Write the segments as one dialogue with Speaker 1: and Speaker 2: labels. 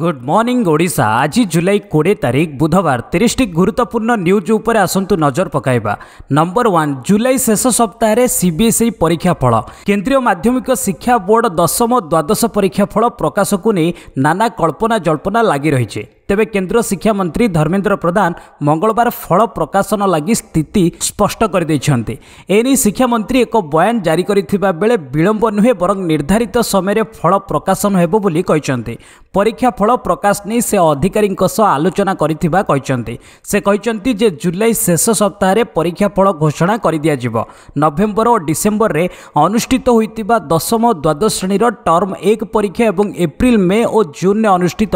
Speaker 1: good morning Odisha ଆଜି ଜୁଲାଇ କୋଡ଼ିଏ ତାରିଖ ବୁଧବାର ତିରିଶଟି ଗୁରୁତ୍ୱପୂର୍ଣ୍ଣ ନ୍ୟୁଜ୍ ଉପରେ ଆସନ୍ତୁ ନଜର ପକାଇବା ନମ୍ବର ୱାନ୍ ଜୁଲାଇ ଶେଷ ସପ୍ତାହରେ ସିବିଏସ୍ଇ ପରୀକ୍ଷା ଫଳ କେନ୍ଦ୍ରୀୟ ମାଧ୍ୟମିକ ଶିକ୍ଷା ବୋର୍ଡ ଦଶମ ଦ୍ୱାଦଶ ପରୀକ୍ଷା ଫଳ ପ୍ରକାଶକୁ ନେଇ ନାନା କଳ୍ପନା ଜଳ୍ପନା ଲାଗି ରହିଛି ତେବେ କେନ୍ଦ୍ର ଶିକ୍ଷାମନ୍ତ୍ରୀ ଧର୍ମେନ୍ଦ୍ର ପ୍ରଧାନ ମଙ୍ଗଳବାର ଫଳ ପ୍ରକାଶନ ଲାଗି ସ୍ଥିତି ସ୍ପଷ୍ଟ କରିଦେଇଛନ୍ତି ଏନେଇ ଶିକ୍ଷାମନ୍ତ୍ରୀ ଏକ ବୟାନ ଜାରି କରିଥିବା ବେଳେ ବିଳମ୍ବ ନୁହେଁ ବରଂ ନିର୍ଦ୍ଧାରିତ ସମୟରେ ଫଳ ପ୍ରକାଶନ ହେବ ବୋଲି କହିଛନ୍ତି ପରୀକ୍ଷା ଫଳ ପ୍ରକାଶ ନେଇ ସେ ଅଧିକାରୀଙ୍କ ସହ ଆଲୋଚନା କରିଥିବା କହିଛନ୍ତି ସେ କହିଛନ୍ତି ଯେ ଜୁଲାଇ ଶେଷ ସପ୍ତାହରେ ପରୀକ୍ଷା ଫଳ ଘୋଷଣା କରିଦିଆଯିବ ନଭେମ୍ବର ଓ ଡିସେମ୍ବରରେ ଅନୁଷ୍ଠିତ ହୋଇଥିବା ଦଶମ ଦ୍ୱାଦଶ ଶ୍ରେଣୀର ଟର୍ମ ଏକ ପରୀକ୍ଷା ଏବଂ ଏପ୍ରିଲ ମେ ଓ ଜୁନ୍ରେ ଅନୁଷ୍ଠିତ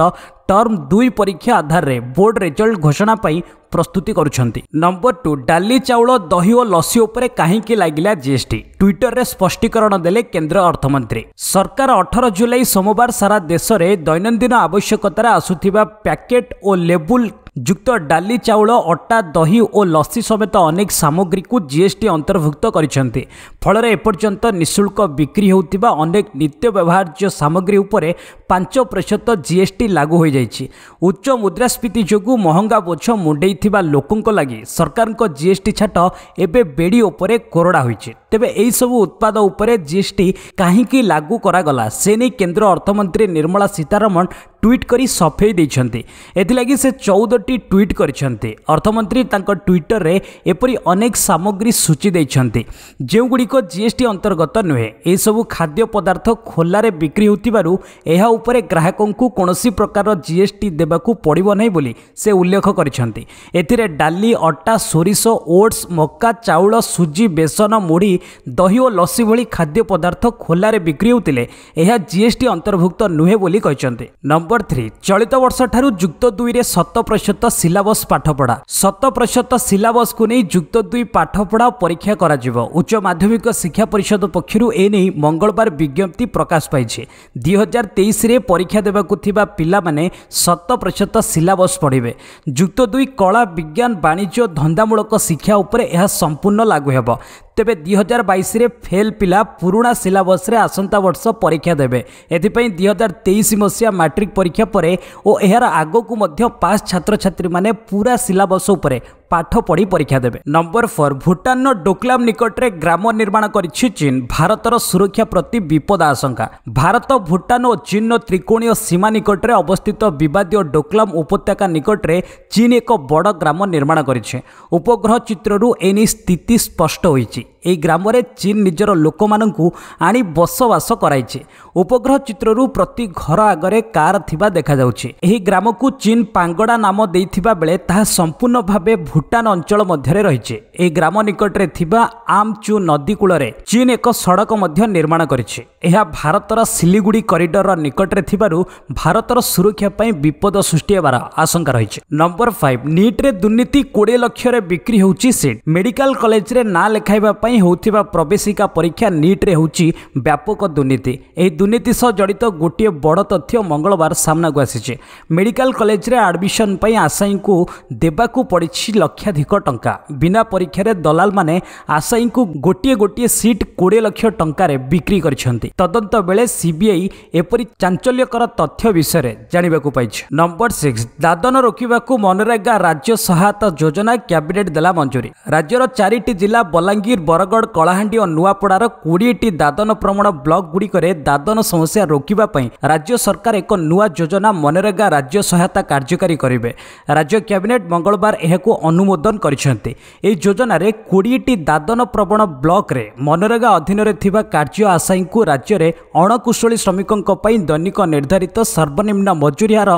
Speaker 1: ଟର୍ମ ଦୁଇ ପରୀକ୍ଷା ଆଧାରରେ ବୋର୍ଡ ରେଜଲ୍ଟ ଘୋଷଣା ପାଇଁ ପ୍ରସ୍ତୁତି କରୁଛନ୍ତି ନମ୍ବର ଟୁ ଡାଲି ଚାଉଳ ଦହି ଓ ଲସି ଉପରେ କାହିଁକି ଲାଗିଲା ଜିଏସ୍ଟି ଟ୍ୱିଟରରେ ସ୍ପଷ୍ଟୀକରଣ ଦେଲେ କେନ୍ଦ୍ର ଅର୍ଥମନ୍ତ୍ରୀ ସରକାର ଅଠର ଜୁଲାଇ ସୋମବାର ସାରା ଦେଶରେ ଦୈନନ୍ଦିନ ଆବଶ୍ୟକତାରେ ଆସୁଥିବା ପ୍ୟାକେଟ୍ ଓ ଲେବୁଲ ଯୁକ୍ତ ଡାଲି ଚାଉଳ ଅଟା ଦହି ଓ ଲସି ସମେତ ଅନେକ ସାମଗ୍ରୀକୁ ଜିଏସ୍ଟି ଅନ୍ତର୍ଭୁକ୍ତ କରିଛନ୍ତି ଫଳରେ ଏପର୍ଯ୍ୟନ୍ତ ନିଃଶୁଳ୍କ ବିକ୍ରି ହେଉଥିବା ଅନେକ ନିତ୍ୟ ବ୍ୟବହାର୍ଯ୍ୟ ସାମଗ୍ରୀ ଉପରେ ପାଞ୍ଚ ପ୍ରତିଶତ ଜିଏସ୍ଟି ଲାଗୁ ହୋଇଯାଇଛି ଉଚ୍ଚ ମୁଦ୍ରାସ୍ଫୀତି ଯୋଗୁଁ ମହଙ୍ଗା ବୋଝ ମୁଣ୍ଡେଇଥିବା ଲୋକଙ୍କ ଲାଗି ସରକାରଙ୍କ ଜିଏସ୍ଟି ଛାଟ ଏବେ ବେଡ଼ି ଉପରେ କୋରଡ଼ା ହୋଇଛି ତେବେ ଏହିସବୁ ଉତ୍ପାଦ ଉପରେ ଜିଏସ୍ଟି କାହିଁକି ଲାଗୁ କରାଗଲା ସେ ନେଇ କେନ୍ଦ୍ର ଅର୍ଥମନ୍ତ୍ରୀ ନିର୍ମଳା ସୀତାରମଣ ଟ୍ୱିଟ୍ କରି ସଫେଇ ଦେଇଛନ୍ତି ଏଥିଲାଗି ସେ ଚଉଦଟି ଟ୍ୱିଟ୍ କରିଛନ୍ତି ଅର୍ଥମନ୍ତ୍ରୀ ତାଙ୍କ ଟ୍ୱିଟର୍ରେ ଏପରି ଅନେକ ସାମଗ୍ରୀ ସୂଚୀ ଦେଇଛନ୍ତି ଯେଉଁଗୁଡ଼ିକ ଜିଏସ୍ଟି ଅନ୍ତର୍ଗତ ନୁହେଁ ଏହିସବୁ ଖାଦ୍ୟ ପଦାର୍ଥ ଖୋଲାରେ ବିକ୍ରି ହେଉଥିବାରୁ ଏହା ଉପରେ ଗ୍ରାହକଙ୍କୁ କୌଣସି ପ୍ରକାରର ଜିଏସ୍ଟି ଦେବାକୁ ପଡ଼ିବ ନାହିଁ ବୋଲି ସେ ଉଲ୍ଲେଖ କରିଛନ୍ତି ଏଥିରେ ଡାଲି ଅଟା ସୋରିଷ ଓଟ୍ସ ମକା ଚାଉଳ ସୁଜି ବେସନ ମୁଢ଼ି ଦହି ଓ ଲସି ଭଳି ଖାଦ୍ୟ ପଦାର୍ଥ ଖୋଲାରେ ବିକ୍ରି ହେଉଥିଲେ ଏହା ଜିଏସ୍ଟି ଅନ୍ତର୍ଭୁକ୍ତ ନୁହେଁ ବୋଲି କହିଛନ୍ତି ନମ୍ବର ନମ୍ବର ଥ୍ରୀ ଚଳିତ ବର୍ଷଠାରୁ ଯୁକ୍ତ ଦୁଇରେ ଶତ ପ୍ରତିଶତ ସିଲାବସ୍ ପାଠପଢ଼ା ଶତ ପ୍ରତିଶତ ସିଲାବସ୍କୁ ନେଇ ଯୁକ୍ତ ଦୁଇ ପାଠପଢ଼ା ପରୀକ୍ଷା କରାଯିବ ଉଚ୍ଚ ମାଧ୍ୟମିକ ଶିକ୍ଷା ପରିଷଦ ପକ୍ଷରୁ ଏନେଇ ମଙ୍ଗଳବାର ବିଜ୍ଞପ୍ତି ପ୍ରକାଶ ପାଇଛି ଦୁଇ ହଜାର ତେଇଶରେ ପରୀକ୍ଷା ଦେବାକୁ ଥିବା ପିଲାମାନେ ଶତ ପ୍ରତିଶତ ସିଲାବସ୍ ପଢ଼ିବେ ଯୁକ୍ତ ଦୁଇ କଳା ବିଜ୍ଞାନ ବାଣିଜ୍ୟ ଧନ୍ଦାମୂଳକ ଶିକ୍ଷା ଉପରେ ଏହା ସମ୍ପୂର୍ଣ୍ଣ ଲାଗୁ ହେବ ତେବେ ଦୁଇ ହଜାର ବାଇଶରେ ଫେଲ୍ ପିଲା ପୁରୁଣା ସିଲାବସ୍ରେ ଆସନ୍ତା ବର୍ଷ ପରୀକ୍ଷା ଦେବେ ଏଥିପାଇଁ ଦୁଇ ହଜାର ତେଇଶ ମସିହା ମାଟ୍ରିକ୍ ପରୀକ୍ଷା ପରେ ଓ ଏହାର ଆଗକୁ ମଧ୍ୟ ପାସ୍ ଛାତ୍ରଛାତ୍ରୀମାନେ ପୁରା ସିଲାବସ୍ ଉପରେ ପାଠ ପଢ଼ି ପରୀକ୍ଷା ଦେବେ ନମ୍ବର ଫୋର୍ ଭୁଟାନର ଡୋକ୍ଲାମ୍ ନିକଟରେ ଗ୍ରାମ ନିର୍ମାଣ କରିଛି ଚୀନ୍ ଭାରତର ସୁରକ୍ଷା ପ୍ରତି ବିପଦ ଆଶଙ୍କା ଭାରତ ଭୁଟାନ ଓ ଚୀନର ତ୍ରିକୋଣୀୟ ସୀମା ନିକଟରେ ଅବସ୍ଥିତ ବିବାଦୀୟ ଡୋକ୍ଲାମ୍ ଉପତ୍ୟକା ନିକଟରେ ଚୀନ୍ ଏକ ବଡ଼ ଗ୍ରାମ ନିର୍ମାଣ କରିଛି ଉପଗ୍ରହ ଚିତ୍ରରୁ ଏନେଇ ସ୍ଥିତି ସ୍ପଷ୍ଟ ହୋଇଛି ଏହି ଗ୍ରାମରେ ଚୀନ ନିଜର ଲୋକମାନଙ୍କୁ ଆଣି ବସବାସ କରାଇଛି ଉପଗ୍ରହ ଚିତ୍ରରୁ ପ୍ରତି ଘର ଆଗରେ କାର ଥିବା ଦେଖାଯାଉଛି ଏହି ଗ୍ରାମକୁ ଚୀନ ପାଙ୍ଗଡ଼ା ନାମ ଦେଇଥିବା ବେଳେ ତାହା ସମ୍ପୂର୍ଣ୍ଣ ଭାବେ ଭୁଟାନ ଅଞ୍ଚଳ ମଧ୍ୟରେ ରହିଛି ଏହି ଗ୍ରାମ ନିକଟରେ ଥିବା ଆମଚୁ ନଦୀ କୂଳରେ ଚୀନ ଏକ ସଡ଼କ ମଧ୍ୟ ନିର୍ମାଣ କରିଛି ଏହା ଭାରତର ସିଲିଗୁଡ଼ି କରିଡରର ନିକଟରେ ଥିବାରୁ ଭାରତର ସୁରକ୍ଷା ପାଇଁ ବିପଦ ସୃଷ୍ଟି ହେବାର ଆଶଙ୍କା ରହିଛି ନମ୍ବର ଫାଇଭ ନିଟ୍ରେ ଦୁର୍ନୀତି କୋଡ଼ିଏ ଲକ୍ଷରେ ବିକ୍ରି ହେଉଛି ସିଟ୍ ମେଡିକାଲ କଲେଜରେ ନାଁ ଲେଖାଇବା ପାଇଁ ପାଇଁ ହେଉଥିବା ପ୍ରବେଶିକା ପରୀକ୍ଷା ନିଟ୍ରେ ହେଉଛି ବ୍ୟାପକ ଦୁର୍ନୀତି ଏହି ଦୁର୍ନୀତି ସହ ଜଡ଼ିତ ଗୋଟିଏ ବଡ଼ ତଥ୍ୟ ମଙ୍ଗଳବାର ସାମ୍ନାକୁ ଆସିଛି ମେଡ଼ିକାଲ କଲେଜରେ ଆଡ଼ମିସନ ପାଇଁ ଆଶାୟୀଙ୍କୁ ଦେବାକୁ ପଡ଼ିଛି ଲକ୍ଷାଧିକ ଟଙ୍କା ବିନା ପରୀକ୍ଷାରେ ଦଲାଲମାନେ ଆଶାୟୀଙ୍କୁ ଗୋଟିଏ ଗୋଟିଏ ସିଟ୍ କୋଡ଼ିଏ ଲକ୍ଷ ଟଙ୍କାରେ ବିକ୍ରି କରିଛନ୍ତି ତଦନ୍ତ ବେଳେ ସିବିଆଇ ଏପରି ଚାଞ୍ଚଲ୍ୟକର ତଥ୍ୟ ବିଷୟରେ ଜାଣିବାକୁ ପାଇଛି ନମ୍ବର ସିକ୍ସ ଦାଦନ ରୋକିବାକୁ ମନରେଗା ରାଜ୍ୟ ସହାୟତା ଯୋଜନା କ୍ୟାବିନେଟ୍ ଦେଲା ମଞ୍ଜୁରୀ ରାଜ୍ୟର ଚାରିଟି ଜିଲ୍ଲା ବଲାଙ୍ଗୀର ବର ବରଗଡ଼ କଳାହାଣ୍ଡି ଓ ନୂଆପଡ଼ାର କୋଡ଼ିଏଟି ଦାଦନ ବ୍ଲକ୍ ଗୁଡ଼ିକରେ ଦାଦନ ସମସ୍ୟା ରୋକିବା ପାଇଁ ରାଜ୍ୟ ସରକାର ଏକ ନୂଆ ଯୋଜନା ମନରେଗା ରାଜ୍ୟ ସହାୟତା କାର୍ଯ୍ୟକାରୀ କରିବେ ରାଜ୍ୟ କ୍ୟାବିନେଟ୍ ମଙ୍ଗଳବାର ଏହାକୁ ଅନୁମୋଦନ କରିଛନ୍ତି ଏହି ଯୋଜନାରେ କୋଡ଼ିଏଟି ଦାଦନ ପ୍ରବଣ ବ୍ଲକ୍ରେ ମନରେଗା ଅଧୀନରେ ଥିବା କାର୍ଯ୍ୟ ଆଶାୟୀଙ୍କୁ ରାଜ୍ୟରେ ଅଣକୁଶଳୀ ଶ୍ରମିକଙ୍କ ପାଇଁ ଦୈନିକ ନିର୍ଦ୍ଧାରିତ ସର୍ବନିମ୍ନ ମଜୁରୀ ହାର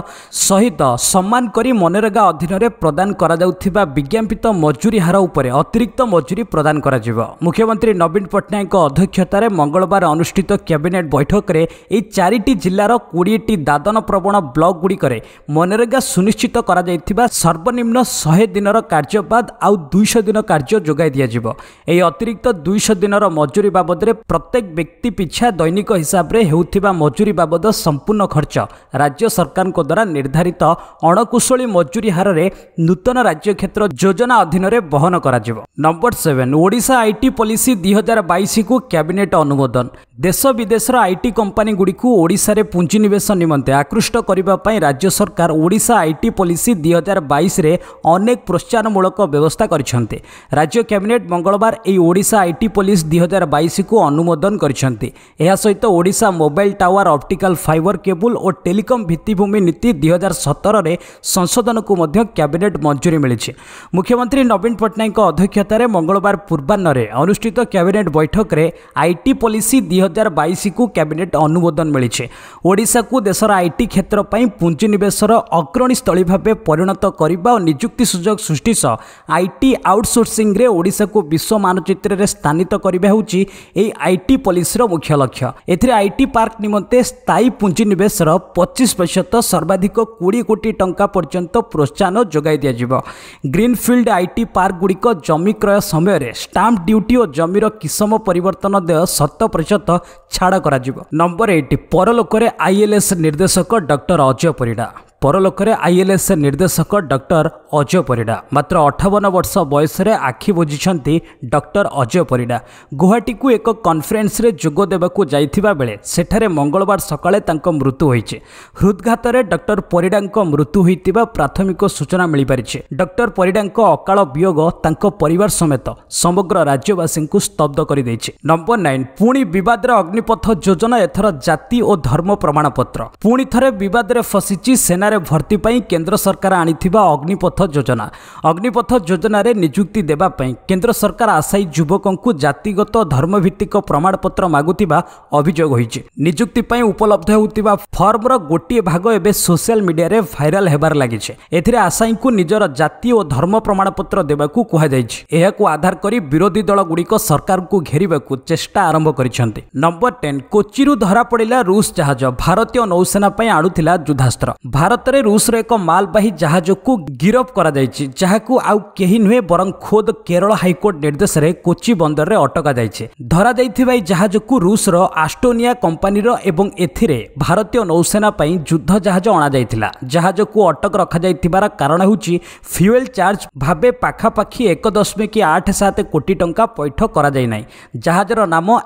Speaker 1: ସହିତ ସମ୍ମାନ କରି ମନରେଗା ଅଧୀନରେ ପ୍ରଦାନ କରାଯାଉଥିବା ବିଜ୍ଞାପିତ ମଜୁରୀ ହାର ଉପରେ ଅତିରିକ୍ତ ମଜୁରୀ ପ୍ରଦାନ କରାଯିବ ମୁଖ୍ୟମନ୍ତ୍ରୀ ନବୀନ ପଟ୍ଟନାୟକଙ୍କ ଅଧ୍ୟକ୍ଷତାରେ ମଙ୍ଗଳବାର ଅନୁଷ୍ଠିତ କ୍ୟାବିନେଟ୍ ବୈଠକରେ ଏହି ଚାରିଟି ଜିଲ୍ଲାର କୋଡ଼ିଏଟି ଦାଦନ ପ୍ରବଣ ବ୍ଲକ୍ଗୁଡ଼ିକରେ ମନରେଗା ସୁନିଶ୍ଚିତ କରାଯାଇଥିବା ସର୍ବନିମ୍ନ ଶହେ ଦିନର କାର୍ଯ୍ୟ ବାଦ୍ ଆଉ ଦୁଇଶହ ଦିନ କାର୍ଯ୍ୟ ଯୋଗାଇ ଦିଆଯିବ ଏହି ଅତିରିକ୍ତ ଦୁଇଶହ ଦିନର ମଜୁରୀ ବାବଦରେ ପ୍ରତ୍ୟେକ ବ୍ୟକ୍ତି ପିଛା ଦୈନିକ ହିସାବରେ ହେଉଥିବା ମଜୁରୀ ବାବଦ ସମ୍ପୂର୍ଣ୍ଣ ଖର୍ଚ୍ଚ ରାଜ୍ୟ ସରକାରଙ୍କ ଦ୍ୱାରା ନିର୍ଦ୍ଧାରିତ ଅଣକୁଶଳୀ ମଜୁରୀ ହାରରେ ନୂତନ ରାଜ୍ୟ କ୍ଷେତ୍ର ଯୋଜନା ଅଧୀନରେ ବହନ କରାଯିବ number seven Odisha I IT policy ଦୁଇହଜାର ବାଇଶକୁ କ୍ୟାବିନେଟ୍ ଅନୁମୋଦନ ଦେଶ ବିଦେଶର ଆଇଟି କମ୍ପାନୀଗୁଡ଼ିକୁ ଓଡ଼ିଶାରେ ପୁଞ୍ଜିନିବେଶ ନିମନ୍ତେ ଆକୃଷ୍ଟ କରିବା ପାଇଁ ରାଜ୍ୟ ସରକାର ଓଡ଼ିଶା ଆଇଟି ପଲିସି ଦୁଇହଜାର ବାଇଶରେ ଅନେକ ପ୍ରୋତ୍ସାହନମୂଳକ ବ୍ୟବସ୍ଥା କରିଛନ୍ତି ରାଜ୍ୟ କ୍ୟାବିନେଟ୍ ମଙ୍ଗଳବାର ଏହି ଓଡ଼ିଶା ଆଇଟି ପଲିସି ଦୁଇହଜାର ବାଇଶକୁ ଅନୁମୋଦନ କରିଛନ୍ତି ଏହା ସହିତ Odisha mobile tower optical fibre cable ଓ ଟେଲିକମ୍ ଭିତ୍ତିଭୂମି ନୀତି ଦୁଇହଜାର ସତରରେ ସଂଶୋଧନକୁ ମଧ୍ୟ କ୍ୟାବିନେଟ୍ ମଞ୍ଜୁରୀ ମିଳିଛି ମୁଖ୍ୟମନ୍ତ୍ରୀ ନବୀନ ପଟ୍ଟନାୟକଙ୍କ ଅଧ୍ୟକ୍ଷତାରେ ମଙ୍ଗଳବାର ପୂର୍ବାହ୍ନରେ ଅନୁଷ୍ଠିତ କ୍ୟାବିନେଟ୍ ବୈଠକରେ ଆଇଟି ପଲିସି ଦୁଇ ହଜାର ବାଇଶକୁ କ୍ୟାବିନେଟ୍ ଅନୁମୋଦନ ମିଳିଛି ଓଡ଼ିଶାକୁ ଦେଶର ଆଇଟି କ୍ଷେତ୍ର ପାଇଁ ପୁଞ୍ଜିନିବେଶର ଅଗ୍ରଣୀ ସ୍ଥଳୀ ଭାବେ ପରିଣତ କରିବା ଓ ନିଯୁକ୍ତି ସୁଯୋଗ ସୃଷ୍ଟି ସହ ଆଇଟି ଆଉଟ୍ସୋର୍ସିଂରେ ଓଡ଼ିଶାକୁ ବିଶ୍ୱ ମାନଚିତ୍ରରେ ସ୍ଥାନିତ କରିବା ହେଉଛି ଏହି ଆଇଟି ପଲିସିର ମୁଖ୍ୟ ଲକ୍ଷ୍ୟ ଏଥିରେ ଆଇଟି ପାର୍କ ନିମନ୍ତେ ସ୍ଥାୟୀ ପୁଞ୍ଜିନିବେଶର ପଚିଶ ପ୍ରତିଶତ ସର୍ବାଧିକ କୋଡ଼ିଏ କୋଟି ଟଙ୍କା ପର୍ଯ୍ୟନ୍ତ ପ୍ରୋତ୍ସାହନ ଯୋଗାଇ ଦିଆଯିବ ଗ୍ରୀନ୍ଫିଲ୍ଡ ଆଇଟି ପାର୍କଗୁଡ଼ିକ ଜମି କ୍ରୟ ସମୟରେ ଷ୍ଟାମ୍ପ ଡ୍ୟୁ ଡ୍ୟୁଟି ଓ ଜମିର କିସମ ପରିବର୍ତ୍ତନ ଦେୟ ଶତ ପ୍ରତିଶତ ଛାଡ଼ କରାଯିବ ନମ୍ବର ଏଇଟ୍ ପରଲୋକରେ ଆଇଏଲ୍ଏସ୍ ନିର୍ଦ୍ଦେଶକ ଡକ୍ଟର ଅଜୟ ପରିଡ଼ା ପରଲୋକରେ ଆଇଏଲ୍ଏସ୍ ନିର୍ଦ୍ଦେଶକ ଡକ୍ଟର ଅଜୟ ପରିଡ଼ା ମାତ୍ର ଅଠାବନ ବର୍ଷ ବୟସରେ ଆଖି ବୁଝିଛନ୍ତି ଡକ୍ଟର ଅଜୟ ପରିଡ଼ା ଗୁହାଟୀକୁ ଏକ କନଫରେନ୍ସରେ ଯୋଗ ଦେବାକୁ ଯାଇଥିବା ବେଳେ ସେଠାରେ ମଙ୍ଗଳବାର ସକାଳେ ତାଙ୍କ ମୃତ୍ୟୁ ହୋଇଛି ହୃଦ୍ଘାତରେ ଡକ୍ଟର ପରିଡ଼ାଙ୍କ ମୃତ୍ୟୁ ହୋଇଥିବା ପ୍ରାଥମିକ ସୂଚନା ମିଳିପାରିଛି ଡକ୍ଟର ପରିଡ଼ାଙ୍କ ଅକାଳ ବିୟୋଗ ତାଙ୍କ ପରିବାର ସମେତ ସମଗ୍ର ରାଜ୍ୟବାସୀଙ୍କୁ ସ୍ତବ୍ଧ କରିଦେଇଛି ନମ୍ବର ନାଇନ୍ ପୁଣି ବିବାଦର ଅଗ୍ନିପଥ ଯୋଜନା ଏଥର ଜାତି ଓ ଧର୍ମ ପ୍ରମାଣପତ୍ର ପୁଣି ଥରେ ବିବାଦରେ ଫସିଛି ସେନା ସେନାରେ ଭର୍ତ୍ତି ପାଇଁ କେନ୍ଦ୍ର ସରକାର ଆଣିଥିବା ଅଗ୍ନିପଥ ଯୋଜନା ଅଗ୍ନିପଥ ଯୋଜନାରେ ନିଯୁକ୍ତି ଦେବା ପାଇଁ କେନ୍ଦ୍ର ସରକାର ଆଶାୟୀ ଯୁବକଙ୍କୁ ଜାତିଗତ ଧର୍ମଭିତ୍ତିକ ପ୍ରମାଣପତ୍ର ମାଗୁଥିବା ଅଭିଯୋଗ ହୋଇଛି ନିଯୁକ୍ତି ପାଇଁ ଉପଲବ୍ଧ ହେଉଥିବା ଫର୍ମର ଗୋଟିଏ ଭାଗ ଏବେ ସୋସିଆଲ ମିଡିଆରେ ଭାଇରାଲ ହେବାର ଲାଗିଛି ଏଥିରେ ଆଶାୟୀଙ୍କୁ ନିଜର ଜାତି ଓ ଧର୍ମ ପ୍ରମାଣପତ୍ର ଦେବାକୁ କୁହାଯାଇଛି ଏହାକୁ ଆଧାର କରି ବିରୋଧୀ ଦଳଗୁଡ଼ିକ ସରକାରଙ୍କୁ ଘେରିବାକୁ ଚେଷ୍ଟା ଆରମ୍ଭ କରିଛନ୍ତି ନମ୍ବର ଟେନ୍ କୋଚିରୁ ଧରାପଡ଼ିଲା ରୁଷ ଜାହାଜ ଭାରତୀୟ ନୌସେନା ପାଇଁ ଆଣୁଥିଲା ଯୁଦ୍ଧାସ୍ତ୍ର ଭାରତ ଭାରତରେ ରୁଷର ଏକ ମାଲବାହୀ ଜାହାଜକୁ ଗିରଫ କରାଯାଇଛି ଯାହାକୁ ଆଉ କେହି ନୁହେଁ ବରଂ ଖୋଦ କେରଳ ହାଇକୋର୍ଟ ନିର୍ଦ୍ଦେଶରେ କୋଚି ବନ୍ଦରରେ ଅଟକାଯାଇଛି ଧରାଯାଇଥିବା ଏହି ଜାହାଜକୁ ରୁଷର ଆଷ୍ଟୋନିଆ କମ୍ପାନୀର ଏବଂ ଏଥିରେ ଭାରତୀୟ ନୌସେନା ପାଇଁ ଯୁଦ୍ଧ ଜାହାଜ ଅଣାଯାଇଥିଲା ଜାହାଜକୁ ଅଟକ ରଖାଯାଇଥିବାର କାରଣ ହେଉଛି ଫ୍ୟୁଏଲ ଚାର୍ଜ ଭାବେ ପାଖାପାଖି ଏକ ଦଶମିକ ଆଠ ସାତ କୋଟି ଟଙ୍କା ପୈଠ କରାଯାଇନାହିଁ ଜାହାଜର ନାମ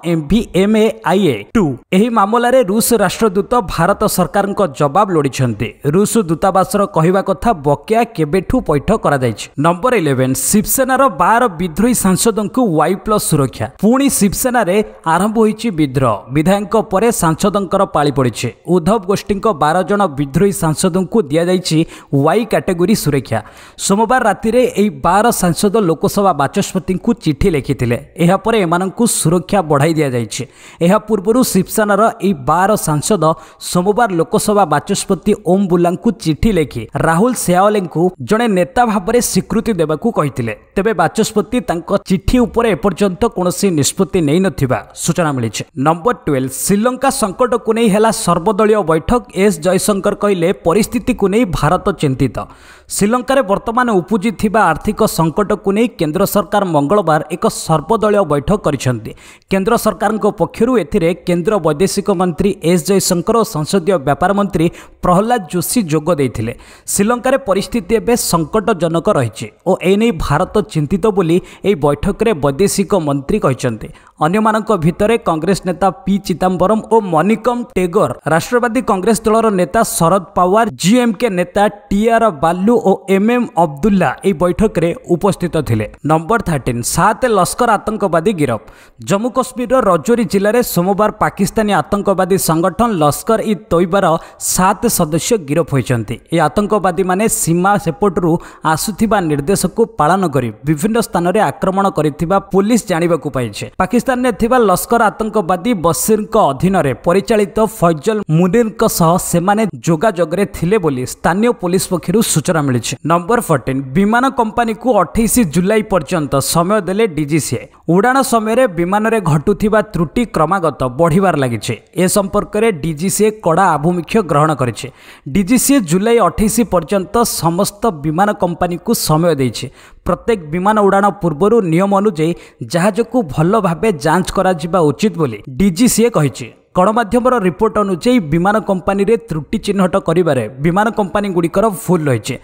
Speaker 1: ଆଇ ଏ ଟୁ ଏହି ମାମଲାରେ ରୁଷ ରାଷ୍ଟ୍ରଦୂତ ଭାରତ ସରକାରଙ୍କ ଜବାବ ଲୋଡ଼ିଛନ୍ତି ରୁଷ ଦୂତାବାସର କହିବା କଥା ବକେୟା କେବେଠୁ ପୈଠ କରାଯାଇଛି ନମ୍ବର ଇଲେଭେନ୍ ଶିବସେନାର ବାର ବିଦ୍ରୋହୀ ସାଂସଦଙ୍କୁ ୱାଇ ପ୍ଲସ୍ ସୁରକ୍ଷା ପୁଣି ଶିବସେନାରେ ଆରମ୍ଭ ହୋଇଛି ବିଦ୍ରୋହ ବିଧାୟକଙ୍କ ପରେ ସାଂସଦଙ୍କର ପାଳି ପଡ଼ିଛି ଉଦ୍ଧବ ଗୋଷ୍ଠୀଙ୍କ ବାର ଜଣ ବିଦ୍ରୋହୀ ସାଂସଦଙ୍କୁ ଦିଆଯାଇଛି ୱାଇ କାଟେଗୋରୀ ସୁରକ୍ଷା ସୋମବାର ରାତିରେ ଏହି ବାର ସାଂସଦ ଲୋକସଭା ବାଚସ୍ପତିଙ୍କୁ ଚିଠି ଲେଖିଥିଲେ ଏହାପରେ ଏମାନଙ୍କୁ ସୁରକ୍ଷା ବଢ଼ାଇ ଦିଆଯାଇଛି ଏହା ପୂର୍ବରୁ ଶିବସେନାର ଏହି ବାର ସାଂସଦ ସୋମବାର ଲୋକସଭା ବାଚସ୍ପତି ଓମ୍ ବୁର୍ଲା ତାଙ୍କୁ ଚିଠି ଲେଖି ରାହୁଲ ସେଓଲେଙ୍କୁ ଜଣେ ନେତା ଭାବରେ ସ୍ୱୀକୃତି ଦେବାକୁ କହିଥିଲେ ତେବେ ବାଚସ୍ପତି ତାଙ୍କ ଚିଠି ଉପରେ ଏପର୍ଯ୍ୟନ୍ତ କୌଣସି ନିଷ୍ପତ୍ତି ନେଇନଥିବା ସୂଚନା ମିଳିଛି ନମ୍ବର ଟୁଏଲ୍ଭ ଶ୍ରୀଲଙ୍କା ସଙ୍କଟକୁ ନେଇ ହେଲା ସର୍ବଦଳୀୟ ବୈଠକ ଏସ୍ ଜୟଶଙ୍କର କହିଲେ ପରିସ୍ଥିତିକୁ ନେଇ ଭାରତ ଚିନ୍ତିତ ଶ୍ରୀଲଙ୍କାରେ ବର୍ତ୍ତମାନ ଉପୁଜିଥିବା ଆର୍ଥିକ ସଙ୍କଟକୁ ନେଇ କେନ୍ଦ୍ର ସରକାର ମଙ୍ଗଳବାର ଏକ ସର୍ବଦଳୀୟ ବୈଠକ କରିଛନ୍ତି କେନ୍ଦ୍ର ସରକାରଙ୍କ ପକ୍ଷରୁ ଏଥିରେ କେନ୍ଦ୍ର ବୈଦେଶିକ ମନ୍ତ୍ରୀ ଏସ୍ ଜୟଶଙ୍କର ଓ ସଂସଦୀୟ ବ୍ୟାପାର ମନ୍ତ୍ରୀ ପ୍ରହଲ୍ଲାଦ ଯୋଶୀ ଯୋଗ ଦେଇଥିଲେ ଶ୍ରୀଲଙ୍କାରେ ପରିସ୍ଥିତି ଏବେ ସଙ୍କଟଜନକ ରହିଛି ଓ ଏନେଇ ଭାରତ ଚିନ୍ତିତ ବୋଲି ଏହି ବୈଠକରେ ବୈଦେଶିକ ମନ୍ତ୍ରୀ କହିଛନ୍ତି ଅନ୍ୟମାନଙ୍କ ଭିତରେ କଂଗ୍ରେସ ନେତା ପି ଚିଦାମ୍ବରମ୍ ଓ ମନିକମ୍ ଟେଗର ରାଷ୍ଟ୍ରବାଦୀ କଂଗ୍ରେସ ଦଳର ନେତା ଶରଦ ପାୱାର ଜିଏମ୍କେ ନେତା ଟିଆର୍ ବାଲୁ ଓ ଏମ୍ ଏମ୍ ଅବଦୁଲ୍ଲା ଏହି ବୈଠକରେ ଉପସ୍ଥିତ ଥିଲେ ନମ୍ବର ଥାର୍ଟିନ୍ ସାତ ଲସ୍କର ଆତଙ୍କବାଦୀ ଗିରଫ ଜମ୍ମୁ କାଶ୍ମୀରର ରଜୌରୀ ଜିଲ୍ଲାରେ ସୋମବାର ପାକିସ୍ତାନୀ ଆତଙ୍କବାଦୀ ସଂଗଠନ ଲସ୍କର ଇ ତୋଇବାର ସାତ ସଦସ୍ୟ ଗିରଫ ହୋଇଛନ୍ତି ଏହି ଆତଙ୍କବାଦୀମାନେ ସୀମା ସେପଟରୁ ଆସୁଥିବା ନିର୍ଦ୍ଦେଶକୁ ପାଳନ କରି ବିଭିନ୍ନ ସ୍ଥାନରେ ଆକ୍ରମଣ କରିଥିବା ପୁଲିସ ଜାଣିବାକୁ ପାଇଛି ପାକିସ୍ତାନରେ ଥିବା ଲସ୍କର ଆତଙ୍କବାଦୀ ବସିରଙ୍କ ଅଧୀନରେ ପରିଚାଳିତ ଫୈଜଲ ମୁନିରଙ୍କ ସହ ସେମାନେ ଯୋଗାଯୋଗରେ ଥିଲେ ବୋଲି ସ୍ଥାନୀୟ ପୁଲିସ ପକ୍ଷରୁ ସୂଚନା ମିଳିଛି ମିଳିଛି ନମ୍ବର ଫୋର୍ଟିନ୍ ବିମାନ କମ୍ପାନୀକୁ ଅଠେଇଶ ଜୁଲାଇ ପର୍ଯ୍ୟନ୍ତ ସମୟ ଦେଲେ ଡିଜିସିଏ ଉଡ଼ାଣ ସମୟରେ ବିମାନରେ ଘଟୁଥିବା ତ୍ରୁଟି କ୍ରମାଗତ ବଢ଼ିବାର ଲାଗିଛି ଏ ସମ୍ପର୍କରେ ଡିଜିସିଏ କଡ଼ା ଆଭିମୁଖ୍ୟ ଗ୍ରହଣ କରିଛି ଡିଜିସିଏ ଜୁଲାଇ ଅଠେଇଶ ପର୍ଯ୍ୟନ୍ତ ସମସ୍ତ ବିମାନ କମ୍ପାନୀକୁ ସମୟ ଦେଇଛି ପ୍ରତ୍ୟେକ ବିମାନ ଉଡ଼ାଣ ପୂର୍ବରୁ ନିୟମ ଅନୁଯାୟୀ ଜାହାଜକୁ ଭଲ ଭାବେ ଯାଞ୍ଚ କରାଯିବା ଉଚିତ ବୋଲି ଡିଜିସିଏ କହିଛି ଗଣମାଧ୍ୟମର ରିପୋର୍ଟ ଅନୁଯାୟୀ ବିମାନ କମ୍ପାନୀରେ ତ୍ରୁଟି ଚିହ୍ନଟ କରିବାରେ ବିମାନ କମ୍ପାନୀଗୁଡ଼ିକର ଭୁଲ ରହିଛି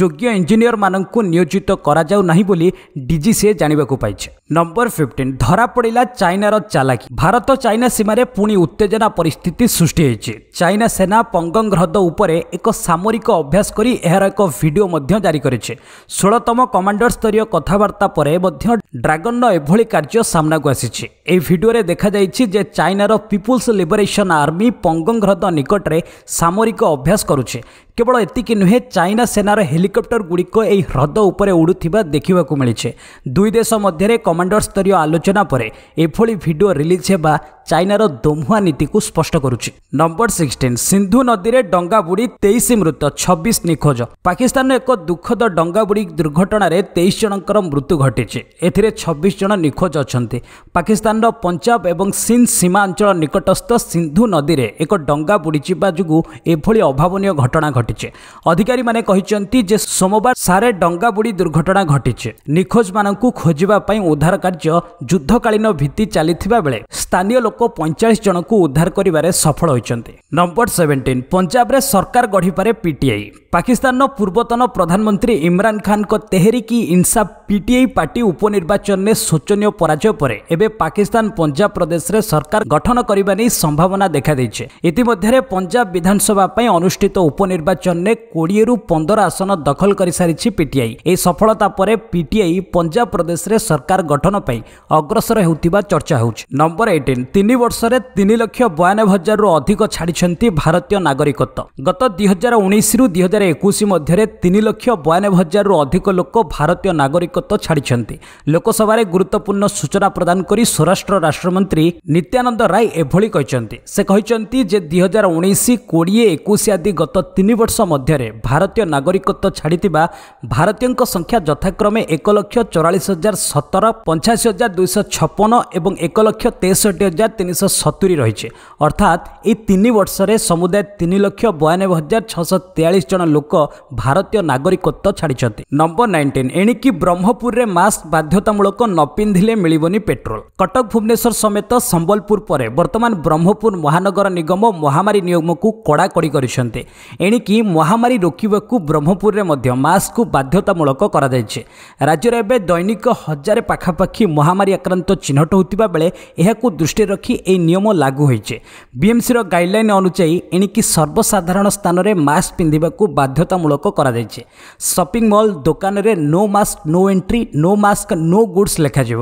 Speaker 1: ଯୋଗ୍ୟ ଇଞ୍ଜିନିୟରମାନଙ୍କୁ ନିୟୋଜିତ କରାଯାଉ ନାହିଁ ବୋଲି ଡିଜିସିଏ ଜାଣିବାକୁ ପାଇଛି ନମ୍ବର ଫିଫ୍ଟିନ୍ ଧରାପଡ଼ିଲା ଚାଇନାର ଚାଲାକି ଭାରତ ଚାଇନା ସୀମାରେ ପୁଣି ଉତ୍ତେଜନା ପରିସ୍ଥିତି ସୃଷ୍ଟି ହୋଇଛି ଚାଇନା ସେନା ପଙ୍ଗଙ୍ଗ ହ୍ରଦ ଉପରେ ଏକ ସାମରିକ ଅଭ୍ୟାସ କରି ଏହାର ଏକ ଭିଡ଼ିଓ ମଧ୍ୟ ଜାରି କରିଛି ଷୋହଳତମ କମାଣ୍ଡର ସ୍ତରୀୟ କଥାବାର୍ତ୍ତା ପରେ ମଧ୍ୟ ଡ୍ରାଗନର ଏଭଳି କାର୍ଯ୍ୟ ସାମ୍ନାକୁ ଆସିଛି ଏହି ଭିଡ଼ିଓରେ ଦେଖାଯାଇଛି ଯେ ଚାଇନାର ପିପୁଲ୍ସ লিবরেশন আর্মি পঙ্গং হ্রদ নিকটরে সামরিক অভ্যাস করুছে কেবল এতিকি নুহে চাইনা সেনার হেলিকপ্টর গুড়িক এই হ্রদ উপরে উড়ুথিবা দেখিবাকু মিলিছে দুই দেশ মধ্যে কমান্ডর স্তরীয় আলোচনা পরে এভাবে ভিডিও রিলিজ হওয়া চাইনার দোমুয়া নীতিকে স্পষ্ট করুছে নম্বর সিক্সটিন সিন্ধু নদীরে ডঙ্গা বুড়ি তেইশ মৃত ছবিশ নিখোজ পাকিস্তানর এক দুঃখদ ডঙ্গা বুড়ি দুর্ঘটনার তেইশ জনকর মৃত্যু ঘটিছে এতে ছবিশ জন নিখোজ অনেক পাকিস্তানর পঞ্জাব এবং সিন্ধ সীমা অঞ্চল নিকটস্থ ନିକଟସ୍ଥ ସିନ୍ଧୁ ନଦୀରେ ଏକ ଡଙ୍ଗା ବୁଡ଼ିଯିବା ଯୋଗୁଁ ଏଭଳି ଅଭାବନୀୟ ଘଟଣା ଘଟିଛି ଅଧିକାରୀମାନେ କହିଛନ୍ତି ଯେ ସୋମବାର ସାରେ ଡଙ୍ଗା ବୁଡ଼ି ଦୁର୍ଘଟଣା ଘଟିଛି ନିଖୋଜମାନଙ୍କୁ ଖୋଜିବା ପାଇଁ ଉଦ୍ଧାର କାର୍ଯ୍ୟ ଯୁଦ୍ଧକାଳୀନ ଭିତ୍ତି ଚାଲିଥିବା ବେଳେ ସ୍ଥାନୀୟ ଲୋକ ପଇଁଚାଳିଶ ଜଣଙ୍କୁ ଉଦ୍ଧାର କରିବାରେ ସଫଳ ହୋଇଛନ୍ତି ନମ୍ବର ସେଭେଣ୍ଟିନ୍ ପଞ୍ଜାବରେ ସରକାର ଗଢ଼ିପାରେ ପିଟିଆଇ ପାକିସ୍ତାନର ପୂର୍ବତନ ପ୍ରଧାନମନ୍ତ୍ରୀ ଇମ୍ରାନ୍ ଖାନ୍ଙ୍କ ତେହେରିକି ଇନ୍ସାଫ୍ ପିଟିଆଇ ପାର୍ଟି ଉପନିର୍ବାଚନରେ ଶୋଚନୀୟ ପରାଜୟ ପରେ ଏବେ ପାକିସ୍ତାନ ପଞ୍ଜାବ ପ୍ରଦେଶରେ ସରକାର ଗଠନ କରିବା ନେଇ ସମ୍ଭାବନା ଦେଖାଦେଇଛି ଇତିମଧ୍ୟରେ ପଞ୍ଜାବ ବିଧାନସଭା ପାଇଁ ଅନୁଷ୍ଠିତ ଉପନିର୍ବାଚନରେ କୋଡ଼ିଏରୁ ପନ୍ଦର ଆସନ ଦଖଲ କରିସାରିଛି ପିଟିଆଇ ଏହି ସଫଳତା ପରେ ପିଟିଆଇ ପଞ୍ଜାବ ପ୍ରଦେଶରେ ସରକାର ଗଠନ ପାଇଁ ଅଗ୍ରସର ହେଉଥିବା ଚର୍ଚ୍ଚା ହେଉଛି ନମ୍ବର ଏଇଟିନ୍ ତିନି ବର୍ଷରେ ତିନି ଲକ୍ଷ ବୟାନବେ ହଜାରରୁ ଅଧିକ ଛାଡ଼ିଛନ୍ତି ଭାରତୀୟ ନାଗରିକତ୍ୱ ଗତ ଦୁଇ ହଜାର ଉଣେଇଶରୁ ଦୁଇ ହଜାର ହଜାର ଏକୋଇଶ ମଧ୍ୟରେ ତିନି ଲକ୍ଷ ବୟାନବେ ହଜାରରୁ ଅଧିକ ଲୋକ ଭାରତୀୟ ନାଗରିକତ୍ୱ ଛାଡ଼ିଛନ୍ତି ଲୋକସଭାରେ ଗୁରୁତ୍ୱପୂର୍ଣ୍ଣ ସୂଚନା ପ୍ରଦାନ କରି ସ୍ୱରାଷ୍ଟ୍ର ରାଷ୍ଟ୍ରମନ୍ତ୍ରୀ ନିତ୍ୟାନନ୍ଦ ରାୟ ଏଭଳି କହିଛନ୍ତି ସେ କହିଛନ୍ତି ଯେ ଦୁଇ ହଜାର ଉଣେଇଶ କୋଡ଼ିଏ ଏକୋଇଶ ଆଦି ଗତ ତିନି ବର୍ଷ ମଧ୍ୟରେ ଭାରତୀୟ ନାଗରିକତ୍ୱ ଛାଡ଼ିଥିବା ଭାରତୀୟଙ୍କ ସଂଖ୍ୟା ଯଥାକ୍ରମେ ଏକ ଲକ୍ଷ ଚଉରାଳିଶ ହଜାର ସତର ପଞ୍ଚାଅଶୀ ହଜାର ଦୁଇଶହ ଛପନ ଏବଂ ଏକ ଲକ୍ଷ ତେଷଠି ହଜାର ତିନିଶହ ସତୁରି ରହିଛି ଅର୍ଥାତ୍ ଏହି ତିନି ବର୍ଷରେ ସମୁଦାୟ ତିନି ଲକ୍ଷ ବୟାନବେ ହଜାର ଛଅଶହ ତେୟାଳିଶ ଜଣ ଲୋକ ଭାରତୀୟ ନାଗରିକତ୍ୱ ଛାଡ଼ିଛନ୍ତି ନମ୍ବର ନାଇଣ୍ଟିନ୍ ଏଣିକି ବ୍ରହ୍ମପୁରରେ ମାସ୍କ ବାଧ୍ୟତାମୂଳକ ନ ପିନ୍ଧିଲେ ମିଳିବନି ପେଟ୍ରୋଲ କଟକ ଭୁବନେଶ୍ୱର ସମେତ ସମ୍ବଲପୁର ପରେ ବର୍ତ୍ତମାନ ବ୍ରହ୍ମପୁର ମହାନଗର ନିଗମ ମହାମାରୀ ନିୟମକୁ କଡ଼ାକଡ଼ି କରିଛନ୍ତି ଏଣିକି ମହାମାରୀ ରୋକିବାକୁ ବ୍ରହ୍ମପୁରରେ ମଧ୍ୟ ମାସ୍କକୁ ବାଧ୍ୟତାମୂଳକ କରାଯାଇଛି ରାଜ୍ୟରେ ଏବେ ଦୈନିକ ହଜାରେ ପାଖାପାଖି ମହାମାରୀ ଆକ୍ରାନ୍ତ ଚିହ୍ନଟ ହୋଇଥିବା ବେଳେ ଏହାକୁ ଦୃଷ୍ଟିରେ ରଖି ଏହି ନିୟମ ଲାଗୁ ହୋଇଛି ବିଏମ୍ସିର ଗାଇଡ୍ଲାଇନ୍ ଅନୁଯାୟୀ ଏଣିକି ସର୍ବସାଧାରଣ ସ୍ଥାନରେ ମାସ୍କ ପିନ୍ଧିବାକୁ ବାଧ୍ୟତାମୂଳକ କରାଯାଇଛି ସପିଂ ମଲ୍ ଦୋକାନରେ no mask no entry no mask no goods ଲେଖାଯିବ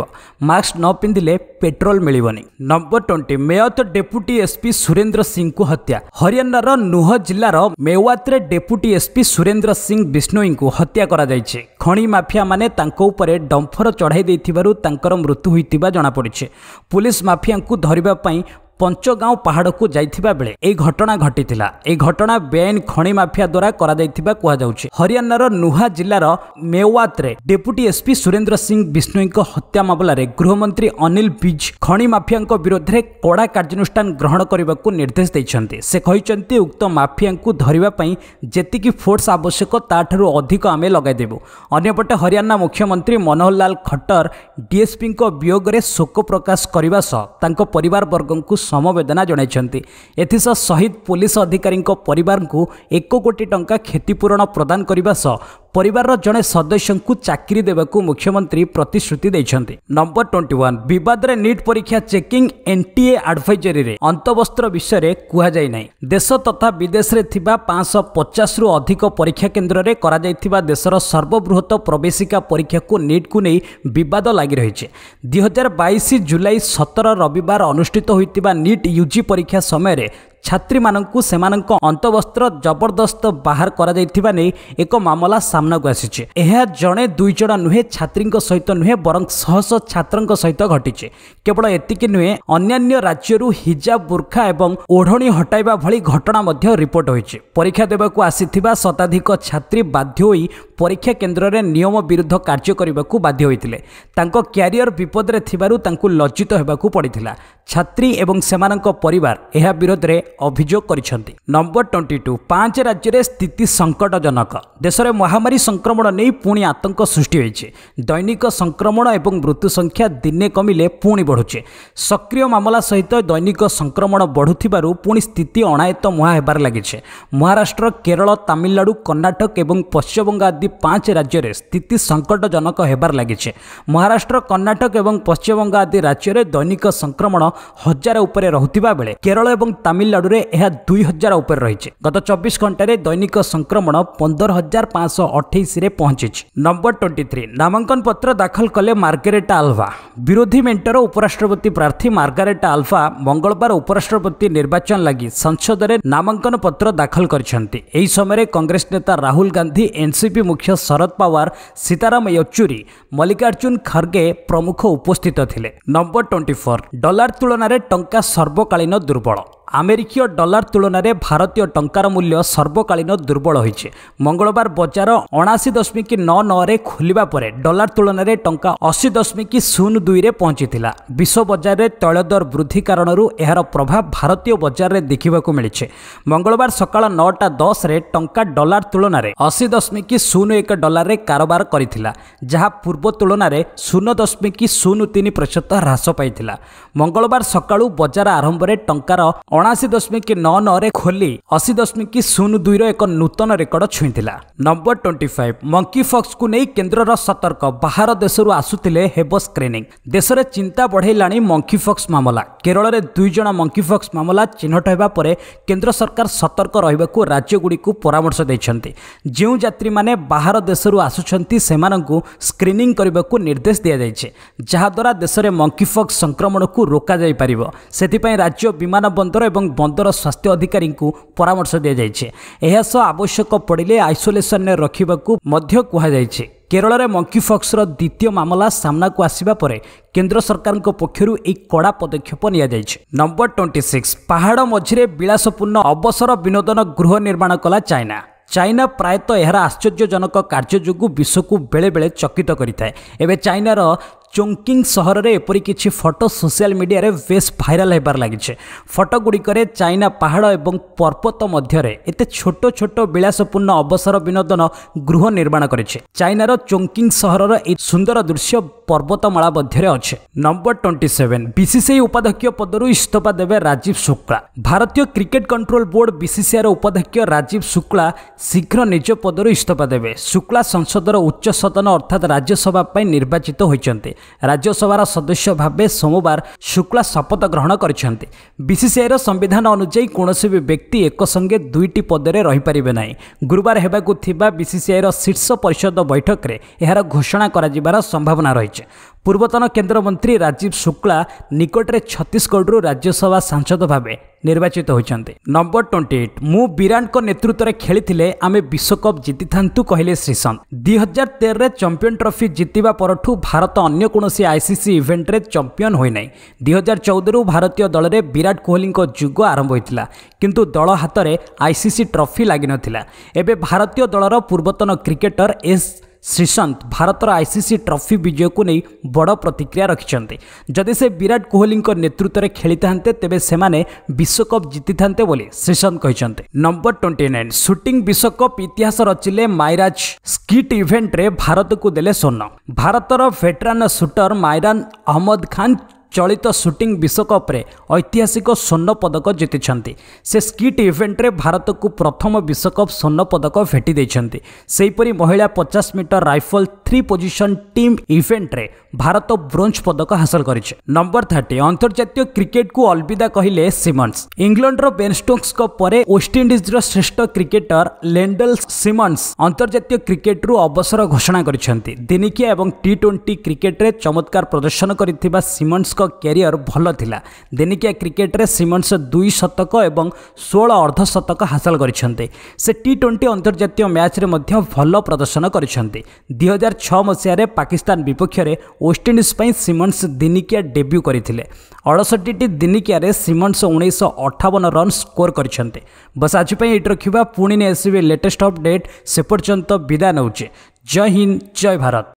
Speaker 1: ମାସ୍କ ନ ପିନ୍ଧିଲେ ପେଟ୍ରୋଲ ମିଳିବନି ନମ୍ବର ଟ୍ୱେଣ୍ଟି ମେୟତ ଡେପୁଟି ଏସ୍ପି ସୁରେନ୍ଦ୍ର ସିଂଙ୍କୁ ହତ୍ୟା ହରିୟାଣାର ନୁହ ଜିଲ୍ଲାର ମେୱାତରେ ଡେପୁଟି ଏସ୍ପି ସୁରେନ୍ଦ୍ର ସିଂ ବିଷ୍ଣୋଇଙ୍କୁ ହତ୍ୟା କରାଯାଇଛି ଖଣି ମାଫିଆମାନେ ତାଙ୍କ ଉପରେ ଡମ୍ଫର ଚଢ଼ାଇ ଦେଇଥିବାରୁ ତାଙ୍କର ମୃତ୍ୟୁ ହୋଇଥିବା ଜଣାପଡ଼ିଛି ପୁଲିସ୍ ମାଫିଆଙ୍କୁ ଧରିବା ପାଇଁ ପଞ୍ଚଗାଓଁ ପାହାଡ଼କୁ ଯାଇଥିବା ବେଳେ ଏହି ଘଟଣା ଘଟିଥିଲା ଏହି ଘଟଣା ବେଆଇନ ଖଣି ମାଫିଆ ଦ୍ୱାରା କରାଯାଇଥିବା କୁହାଯାଉଛି ହରିୟାଣାର ନୁହା ଜିଲ୍ଲାର ମେୱାତରେ ଡେପୁଟି ଏସ୍ପି ସୁରେନ୍ଦ୍ର ସିଂ ବିଷ୍ଣୋଇଙ୍କ ହତ୍ୟା ମାମଲାରେ ଗୃହମନ୍ତ୍ରୀ ଅନିଲ ବିଜ୍ ଖଣି ମାଫିଆଙ୍କ ବିରୋଧରେ କଡ଼ା କାର୍ଯ୍ୟାନୁଷ୍ଠାନ ଗ୍ରହଣ କରିବାକୁ ନିର୍ଦ୍ଦେଶ ଦେଇଛନ୍ତି ସେ କହିଛନ୍ତି ଉକ୍ତ ମାଫିଆଙ୍କୁ ଧରିବା ପାଇଁ ଯେତିକି ଫୋର୍ସ ଆବଶ୍ୟକ ତାଠାରୁ ଅଧିକ ଆମେ ଲଗାଇଦେବୁ ଅନ୍ୟପଟେ ହରିୟାଣା ମୁଖ୍ୟମନ୍ତ୍ରୀ ମନୋହରଲାଲ ଖଟ୍ଟର ଡିଏସ୍ପିଙ୍କ ବିୟୋଗରେ ଶୋକ ପ୍ରକାଶ କରିବା ସହ ତାଙ୍କ ପରିବାରବର୍ଗଙ୍କୁ ସମବେଦନା ଜଣାଇଛନ୍ତି ଏଥିସହ ଶହୀଦ ପୋଲିସ ଅଧିକାରୀଙ୍କ ପରିବାରଙ୍କୁ ଏକ କୋଟି ଟଙ୍କା କ୍ଷତିପୂରଣ ପ୍ରଦାନ କରିବା ସହ ପରିବାରର ଜଣେ ସଦସ୍ୟଙ୍କୁ ଚାକିରି ଦେବାକୁ ମୁଖ୍ୟମନ୍ତ୍ରୀ ପ୍ରତିଶ୍ରୁତି ଦେଇଛନ୍ତି ନମ୍ବର ଟ୍ୱେଣ୍ଟି ୱାନ୍ ବିବାଦରେ ନିଟ୍ ପରୀକ୍ଷା ଚେକିଂ ଏନ୍ଟିଏ ଆଡଭାଇଜରୀରେ ଅନ୍ତବସ୍ତ୍ର ବିଷୟରେ କୁହାଯାଇ ନାହିଁ ଦେଶ ତଥା ବିଦେଶରେ ଥିବା ପାଞ୍ଚଶହ ପଚାଶରୁ ଅଧିକ ପରୀକ୍ଷା କେନ୍ଦ୍ରରେ କରାଯାଇଥିବା ଦେଶର ସର୍ବବୃହତ ପ୍ରବେଶିକା ପରୀକ୍ଷାକୁ ନିଟ୍କୁ ନେଇ ବିବାଦ ଲାଗି ରହିଛି ଦୁଇହଜାର ବାଇଶ ଜୁଲାଇ ସତର ରବିବାର ଅନୁଷ୍ଠିତ ହୋଇଥିବା તથા નીટ યુજી પરીક્ષા સમયે ଛାତ୍ରୀମାନଙ୍କୁ ସେମାନଙ୍କ ଅନ୍ତବସ୍ତ୍ର ଜବରଦସ୍ତ ବାହାର କରାଯାଇଥିବା ନେଇ ଏକ ମାମଲା ସାମ୍ନାକୁ ଆସିଛି ଏହା ଜଣେ ଦୁଇଜଣ ନୁହେଁ ଛାତ୍ରୀଙ୍କ ସହିତ ନୁହେଁ ବରଂ ଶହଶହ ଛାତ୍ରଙ୍କ ସହିତ ଘଟିଛି କେବଳ ଏତିକି ନୁହେଁ ଅନ୍ୟାନ୍ୟ ରାଜ୍ୟରୁ ହିଜାବ ବୁର୍ଖା ଏବଂ ଓଢ଼ଣୀ ହଟାଇବା ଭଳି ଘଟଣା ମଧ୍ୟ ରିପୋର୍ଟ ହୋଇଛି ପରୀକ୍ଷା ଦେବାକୁ ଆସିଥିବା ଶତାଧିକ ଛାତ୍ରୀ ବାଧ୍ୟ ହୋଇ ପରୀକ୍ଷା କେନ୍ଦ୍ରରେ ନିୟମ ବିରୁଦ୍ଧ କାର୍ଯ୍ୟ କରିବାକୁ ବାଧ୍ୟ ହୋଇଥିଲେ ତାଙ୍କ କ୍ୟାରିୟର ବିପଦରେ ଥିବାରୁ ତାଙ୍କୁ ଲଜ୍ଜିତ ହେବାକୁ ପଡ଼ିଥିଲା ଛାତ୍ରୀ ଏବଂ ସେମାନଙ୍କ ପରିବାର ଏହା ବିରୋଧରେ ଅଭିଯୋଗ କରିଛନ୍ତି ନମ୍ବର ଟ୍ୱେଣ୍ଟି ଟୁ ପାଞ୍ଚ ରାଜ୍ୟରେ ସ୍ଥିତି ସଙ୍କଟଜନକ ଦେଶରେ ମହାମାରୀ ସଂକ୍ରମଣ ନେଇ ପୁଣି ଆତଙ୍କ ସୃଷ୍ଟି ହୋଇଛି ଦୈନିକ ସଂକ୍ରମଣ ଏବଂ ମୃତ୍ୟୁ ସଂଖ୍ୟା ଦିନେ କମିଲେ ପୁଣି ବଢ଼ୁଛି ସକ୍ରିୟ ମାମଲା ସହିତ ଦୈନିକ ସଂକ୍ରମଣ ବଢ଼ୁଥିବାରୁ ପୁଣି ସ୍ଥିତି ଅଣାୟତ ମୁହାଁ ହେବାରେ ଲାଗିଛି ମହାରାଷ୍ଟ୍ର କେରଳ ତାମିଲନାଡୁ କର୍ଣ୍ଣାଟକ ଏବଂ ପଶ୍ଚିମବଙ୍ଗ ଆଦି ପାଞ୍ଚ ରାଜ୍ୟରେ ସ୍ଥିତି ସଙ୍କଟଜନକ ହେବାରେ ଲାଗିଛି ମହାରାଷ୍ଟ୍ର କର୍ଣ୍ଣାଟକ ଏବଂ ପଶ୍ଚିମବଙ୍ଗ ଆଦି ରାଜ୍ୟରେ ଦୈନିକ ସଂକ୍ରମଣ ହଜାର ଉପରେ ରହୁଥିବା ବେଳେ କେରଳ ଏବଂ ତାମିଲନାଡୁ ତାମିଲନାଡୁରେ ଏହା ଦୁଇ ହଜାର ଉପରେ ରହିଛି ଗତ ଚବିଶ ଘଣ୍ଟାରେ ଦୈନିକ ସଂକ୍ରମଣ ପନ୍ଦର ହଜାର ପାଞ୍ଚଶହ ଅଠେଇଶରେ ପହଞ୍ଚିଛି ନମ୍ବର ଟ୍ୱେଣ୍ଟି ଥ୍ରୀ ନାମାଙ୍କନ ପତ୍ର ଦାଖଲ କଲେ ମାର୍ଗାରେଟ ଆଲ୍ଫା ବିରୋଧୀ ମେଣ୍ଟର ଉପରାଷ୍ଟ୍ରପତି ପ୍ରାର୍ଥୀ ମାର୍ଗାରେଟ ଆଲ୍ଫା ମଙ୍ଗଳବାର ଉପରାଷ୍ଟ୍ରପତି ନିର୍ବାଚନ ଲାଗି ସଂସଦରେ ନାମାଙ୍କନ ପତ୍ର ଦାଖଲ କରିଛନ୍ତି ଏହି ସମୟରେ କଂଗ୍ରେସ ନେତା ରାହୁଲ ଗାନ୍ଧି ଏନ୍ସିପି ମୁଖ୍ୟ ଶରଦ ପାୱାର ସୀତାରାମ ୟେଚୁରୀ ମଲ୍ଲିକାର୍ଜୁନ ଖର୍ଗେ ପ୍ରମୁଖ ଉପସ୍ଥିତ ଥିଲେ ନମ୍ବର ଟ୍ୱେଣ୍ଟି ଫୋର୍ ଡଲାର ତୁଳନାରେ ଟଙ୍କା ସର୍ବକାଳୀନ ଦୁର୍ବଳ ଆମେରିକୀୟ ଡଲାର ତୁଳନାରେ ଭାରତୀୟ ଟଙ୍କାର ମୂଲ୍ୟ ସର୍ବକାଳୀନ ଦୁର୍ବଳ ହୋଇଛି ମଙ୍ଗଳବାର ବଜାର ଅଣାଅଶୀ ଦଶମିକ ନଅ ନଅରେ ଖୋଲିବା ପରେ ଡଲାର ତୁଳନାରେ ଟଙ୍କା ଅଶୀ ଦଶମିକ ଶୂନ ଦୁଇରେ ପହଞ୍ଚିଥିଲା ବିଶ୍ୱ ବଜାରରେ ତୈଳ ଦର ବୃଦ୍ଧି କାରଣରୁ ଏହାର ପ୍ରଭାବ ଭାରତୀୟ ବଜାରରେ ଦେଖିବାକୁ ମିଳିଛି ମଙ୍ଗଳବାର ସକାଳ ନଅଟା ଦଶରେ ଟଙ୍କା ଡଲାର ତୁଳନାରେ ଅଶୀ ଦଶମିକ ଶୂନ ଏକ ଡଲାରରେ କାରବାର କରିଥିଲା ଯାହା ପୂର୍ବ ତୁଳନାରେ ଶୂନ ଦଶମିକ ଶୂନ ତିନି ପ୍ରତିଶତ ହ୍ରାସ ପାଇଥିଲା ମଙ୍ଗଳବାର ସକାଳୁ ବଜାର ଆରମ୍ଭରେ ଟଙ୍କାର ଅଣାଅଶୀ ଦଶମିକ ନଅ ନଅରେ ଖୋଲି ଅଶୀ ଦଶମିକ ଶୂନ ଦୁଇର ଏକ ନୂତନ ରେକର୍ଡ ଛୁଇଁଥିଲା ନମ୍ବର ଟ୍ୱେଣ୍ଟି ଫାଇଭ ମଙ୍କି ଫକ୍ସକୁ ନେଇ କେନ୍ଦ୍ରର ସତର୍କ ବାହାର ଦେଶରୁ ଆସୁଥିଲେ ହେବ ସ୍କ୍ରିନିଂ ଦେଶରେ ଚିନ୍ତା ବଢ଼େଇଲାଣି ମଙ୍କି ଫକ୍ସ ମାମଲା କେରଳରେ ଦୁଇ ଜଣ ମଙ୍କି ଫକ୍ସ ମାମଲା ଚିହ୍ନଟ ହେବା ପରେ କେନ୍ଦ୍ର ସରକାର ସତର୍କ ରହିବାକୁ ରାଜ୍ୟଗୁଡ଼ିକୁ ପରାମର୍ଶ ଦେଇଛନ୍ତି ଯେଉଁ ଯାତ୍ରୀମାନେ ବାହାର ଦେଶରୁ ଆସୁଛନ୍ତି ସେମାନଙ୍କୁ ସ୍କ୍ରିନିଂ କରିବାକୁ ନିର୍ଦ୍ଦେଶ ଦିଆଯାଇଛି ଯାହାଦ୍ୱାରା ଦେଶରେ ମଙ୍କି ଫକ୍ସ ସଂକ୍ରମଣକୁ ରୋକାଯାଇପାରିବ ସେଥିପାଇଁ ରାଜ୍ୟ ବିମାନ ବନ୍ଦର এবং বন্দর স্বাস্থ্য অধিকারীকে পরামর্শ দিয়েছে এসহ আবশ্যক পড়লে আইসোলেসনে রাখা কুহযাই কেরলের মঙ্কি ফক্সর দ্বিতীয় মামলা সামনাকু আসবা পরে কেন্দ্র সরকারଙ୍କ পক্ষରୁ ଏହି କଡ଼ା ପଦକ୍ଷେପ ନିଆଯାଇଛି ନମ୍ବର ଟ୍ୱେଣ୍ଟି ସିକ୍ସ ପାହାଡ଼ ମଝିରେ ବିଳାସପୂର୍ଣ୍ଣ ଅବସର ବିନୋଦନ ଗୃହ ନିର୍ମାଣ କଲା ଚାଇନା ଚାଇନା ପ୍ରାୟତଃ ଏହାର ଆଶ୍ଚର୍ଯ୍ୟଜନକ କାର୍ଯ୍ୟ ଯୋଗୁଁ ବିଶ୍ୱକୁ ବେଳେବେଳେ ଚକିତ କରିଥାଏ ଏବେ ଚାଇନାର চোঙ্কিং সহরের এপরি কিছু ফটো সোশিয়াল মিডিয়ায় বেশ ভাইরাল হবার লাগিছে ফটোগুড়িকরে চাইনা পাহাড় এবং পর্বত মধ্যে এতে ছোট ছোট বিলাসপূর্ণ অবসর বিনোদন গৃহ নির্মাণ করেছে চাইনার চোঙ্কিং সহরর এই সুন্দর দৃশ্য পর্বতমালা মধ্যে অছে নম্বর টোয়েন্টি সেভেন বিসিসিআই উপাধ্যক্ষ পদর ইস্তফা দেবে রাজীব শুক্লা ভারতীয় ক্রিকেট কন্ট্রোল বোর্ড বিসিসিআইর উপাধ্যক্ষ রাজীব শুক্লা শীঘ্র নিজ পদর ইস্তফা দেবে শুক্লা সংসদর উচ্চ সদন অর্থাৎ রাজ্যসভা নির্বাচিত হয়েছেন ରାଜ୍ୟସଭାର ସଦସ୍ୟ ଭାବେ ସୋମବାର ଶୁକ୍ଲା ଶପଥ ଗ୍ରହଣ କରିଛନ୍ତି ବିସିସିଆଇର ସମ୍ବିଧାନ ଅନୁଯାୟୀ କୌଣସି ବି ବ୍ୟକ୍ତି ଏକସଙ୍ଗେ ଦୁଇଟି ପଦରେ ରହିପାରିବେ ନାହିଁ ଗୁରୁବାର ହେବାକୁ ଥିବା ବିସିସିଆଇର ଶୀର୍ଷ ପରିଷଦ ବୈଠକରେ ଏହାର ଘୋଷଣା କରାଯିବାର ସମ୍ଭାବନା ରହିଛି ପୂର୍ବତନ କେନ୍ଦ୍ରମନ୍ତ୍ରୀ ରାଜୀବ ଶୁକ୍ଳା ନିକଟରେ ଛତିଶଗଡ଼ରୁ ରାଜ୍ୟସଭା ସାଂସଦ ଭାବେ ନିର୍ବାଚିତ ହୋଇଛନ୍ତି ନମ୍ବର ଟ୍ୱେଣ୍ଟି ଏଇଟ୍ ମୁଁ ବିରାଟଙ୍କ ନେତୃତ୍ୱରେ ଖେଳିଥିଲେ ଆମେ ବିଶ୍ୱକପ୍ ଜିତିଥାନ୍ତୁ କହିଲେ ଶ୍ରୀସନ୍ତ ଦୁଇ ହଜାର ତେରରେ ଚମ୍ପିୟନ୍ ଟ୍ରଫି ଜିତିବା ପରଠୁ ଭାରତ ଅନ୍ୟ କୌଣସି ଆଇସିସି ଇଭେଣ୍ଟରେ ଚମ୍ପିୟନ୍ ହୋଇନାହିଁ ଦୁଇ ହଜାର ଚଉଦରୁ ଭାରତୀୟ ଦଳରେ ବିରାଟ କୋହଲିଙ୍କ ଯୁଗ ଆରମ୍ଭ ହୋଇଥିଲା କିନ୍ତୁ ଦଳ ହାତରେ ଆଇସିସି ଟ୍ରଫି ଲାଗିନଥିଲା ଏବେ ଭାରତୀୟ ଦଳର ପୂର୍ବତନ କ୍ରିକେଟର ଏସ୍ श्रीसन्त भारत र आइसिसि ट्रफि विजय को कु बड प्रतिक्रिया रिसि वि विराट कोहली नेतृत्व नेतृत्वले खेल्ने तेह्र विश्वकप जितिता श्रीसन्त नम्बर ट्वेन्टी सुट विश्वकप इतिहास रचिले रचिने म स्किट भारत को दे स्वर्ण भारत र भेटरान सुटर मैरान अहमद खान ଚଳିତ ସୁଟିଂ ବିଶ୍ୱକପ୍ରେ ଐତିହାସିକ ସ୍ୱର୍ଣ୍ଣପଦକ ଜିତିଛନ୍ତି ସେ ସ୍କିଟ୍ ଇଭେଣ୍ଟରେ ଭାରତକୁ ପ୍ରଥମ ବିଶ୍ୱକପ୍ ସ୍ୱର୍ଣ୍ଣପଦକ ଭେଟି ଦେଇଛନ୍ତି ସେହିପରି ମହିଳା ପଚାଶ metre rifle three position team ইভেন্টরে ভারত ব্রোঞ্জ পদক হাসল করেছে নম্বর থার্টি অন্তর্জাতীয় ক্রিকেটকু অলবিদা কহিলে সিমন্স ইংল্যান্ডর বেনস্টোক্সক পরে ওয়েস্টইন্ডিজর শ্রেষ্ঠ ক্রিকেটর লেন্ডল সিমন্স অন্তর্জাতীয় ক্রিকেটরু অবসর ঘোষণা করেছেন দিনিকিয়া এবং টি টোয়েন্টি ক্রিকেটরে চমৎকার প্রদর্শন করিথিবা সিমন্সক ক্যারিয়র ভাল লা দিনিকিয়া ক্রিকেটরে সিমন্স দুই শতক এবং ষোল অর্ধশতক হাসল করেছেন সে টি টোয়েন্টি অন্তর্জাতীয় ম্যাচরে মধ্য ভাল প্রদর্শন করেছেন দুই হাজার ହଜାର ଛଅ ପାକିସ୍ତାନ ବିପକ୍ଷରେ ୱେଷ୍ଟଇଣ୍ଡିଜ୍ ପାଇଁ ସିମନ୍ସ ଦିନିକିଆ ଡେବ୍ୟୁ କରିଥିଲେ ଅଡ଼ଷଠିଟି ଦିନିକିଆରେ ସିମନ୍ସ ଉଣେଇଶହ ଅଠାବନ ରନ୍ ସ୍କୋର କରିଛନ୍ତି ବସ୍ ଆଜି ପାଇଁ ଏଇଠି ରଖିବା ପୁଣି ଏସ୍ସିବି ଲେଟେଷ୍ଟ ଅପଡେଟ୍ ସେପର୍ଯ୍ୟନ୍ତ ବିଦା ନେଉଛେ ଜୟ ହିନ୍ଦ ଜୟ ଭାରତ